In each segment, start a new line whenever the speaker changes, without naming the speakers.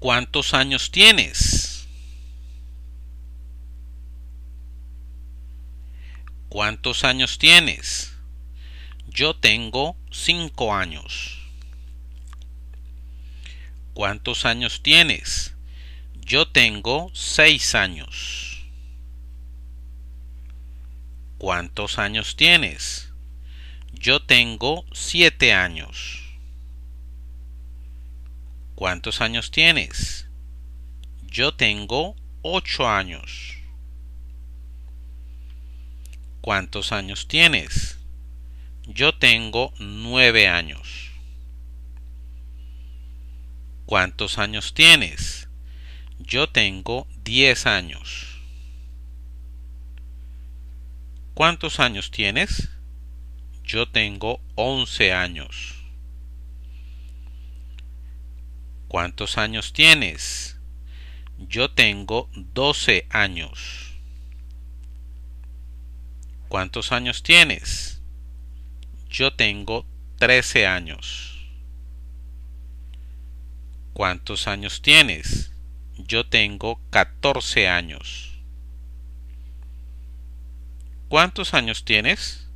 ¿Cuántos años tienes? ¿Cuántos años tienes? Yo tengo cinco años. ¿Cuántos años tienes? Yo tengo seis años. ¿Cuántos años tienes? Yo tengo siete años. ¿Cuántos años tienes? Yo tengo ocho años. ¿Cuántos años tienes? Yo tengo nueve años. ¿Cuántos años tienes? Yo tengo diez años. ¿Cuántos años tienes? Yo tengo once años. ¿Cuántos años tienes? Yo tengo 12 años. ¿Cuántos años tienes? Yo tengo 13 años. ¿Cuántos años tienes? Yo tengo 14 años. ¿Cuántos años tienes?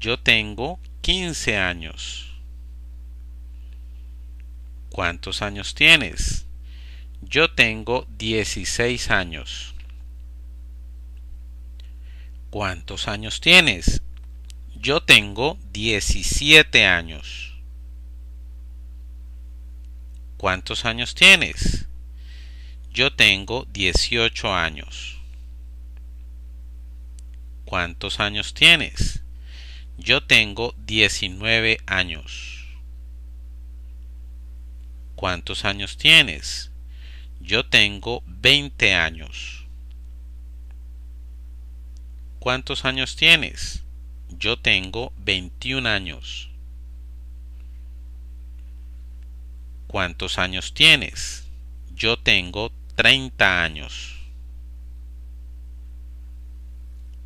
Yo tengo 15 años. ¿Cuántos años tienes? Yo tengo 16 años. ¿Cuántos años tienes? Yo tengo 17 años. ¿Cuántos años tienes? Yo tengo 18 años. ¿Cuántos años tienes? Yo tengo 19 años. ¿Cuántos años tienes? Yo tengo 20 años. ¿Cuántos años tienes? Yo tengo 21 años. ¿Cuántos años tienes? Yo tengo 30 años.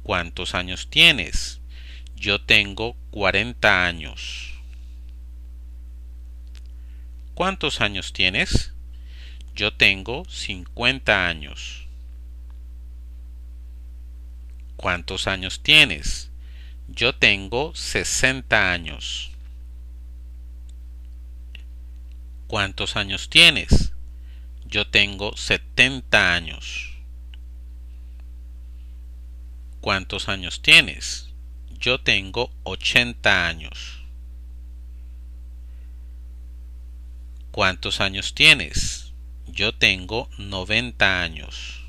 ¿Cuántos años tienes? Yo tengo 40 años. ¿Cuántos años tienes? Yo tengo 50 años. ¿Cuántos años tienes? Yo tengo 60 años. ¿Cuántos años tienes? Yo tengo 70 años. ¿Cuántos años tienes? Yo tengo 80 años. ¿Cuántos años tienes? Yo tengo 90 años.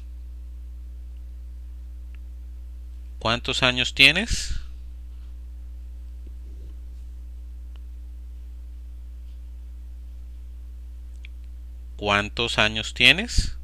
¿Cuántos años tienes? ¿Cuántos años tienes?